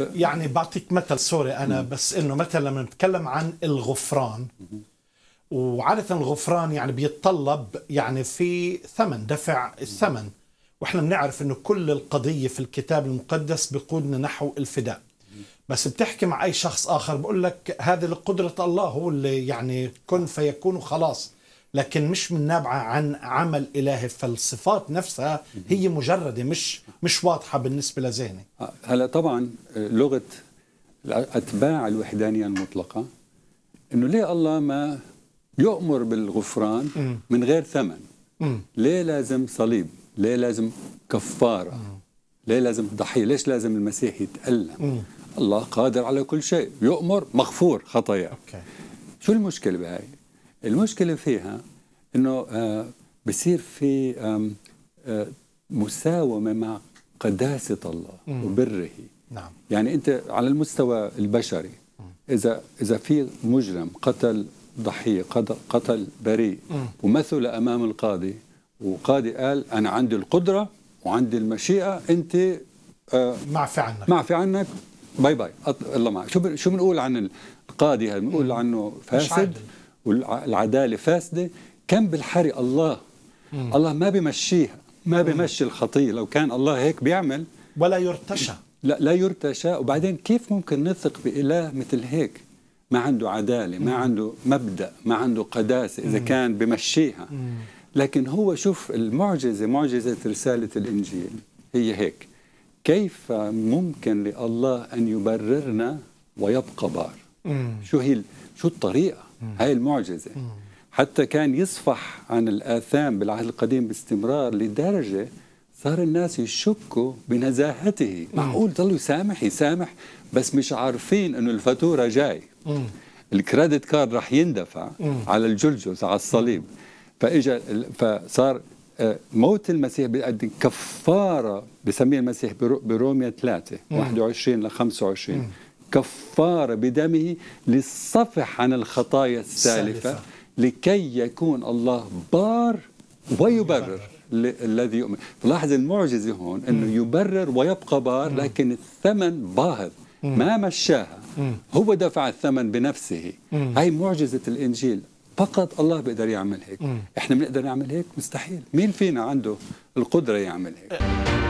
يعني بعطيك مثل سوري انا بس انه مثلا لما نتكلم عن الغفران وعادة الغفران يعني بيتطلب يعني في ثمن دفع الثمن واحنا بنعرف انه كل القضية في الكتاب المقدس بيقودنا نحو الفداء بس بتحكي مع اي شخص اخر بقول لك هذه قدرة الله هو اللي يعني كن فيكون خلاص لكن مش من نابعه عن عمل الهي فالصفات نفسها هي مجرده مش مش واضحه بالنسبه لذهني هلا طبعا لغه اتباع الوحدانيه المطلقه انه ليه الله ما يؤمر بالغفران من غير ثمن ليه لازم صليب ليه لازم كفاره ليه لازم ضحيه ليش لازم المسيح يتالم الله قادر على كل شيء يؤمر مغفور خطاياه شو المشكله بهاي المشكله فيها انه آه، بصير في آه، مساومه مع قداسه الله وبره نعم يعني انت على المستوى البشري اذا اذا في مجرم قتل ضحيه قتل بريء ومثل امام القاضي وقاضي قال انا عندي القدره وعندي المشيئه انت معفي عنك معفي عنك باي باي الله معك شو شو بنقول عن القاضي هذا بنقول عنه فاسد مش عادل. والعداله فاسده كم بالحري الله مم. الله ما بمشيها ما بمشي الخطيه لو كان الله هيك بيعمل ولا يرتشى لا لا يرتشى وبعدين كيف ممكن نثق بإله مثل هيك ما عنده عدالة ما عنده مبدأ ما عنده قداسة إذا كان بمشيها لكن هو شوف المعجزة معجزة رسالة الإنجيل هي هيك كيف ممكن لله أن يبررنا ويبقى بار شو هي شو الطريقة هاي المعجزة حتى كان يصفح عن الآثام بالعهد القديم باستمرار لدرجة صار الناس يشكوا بنزاهته معقول ضل يسامح يسامح بس مش عارفين انه الفاتوره جاي الكريدت كارد رح يندفع على الجلجوس على الصليب فاجا فصار آه، موت المسيح بيقدم كفاره بسميها المسيح بروميا 3 21 ل 25 كفارة بدمه للصفح عن الخطايا السالفة لكي يكون الله بار ويبرر الذي يؤمن لاحظ المعجزة هون أنه يبرر ويبقى بار لكن الثمن باهظ ما مشاها هو دفع الثمن بنفسه هاي معجزة الإنجيل فقط الله بيقدر يعمل هيك احنا بنقدر نعمل هيك مستحيل مين فينا عنده القدرة يعمل هيك أه.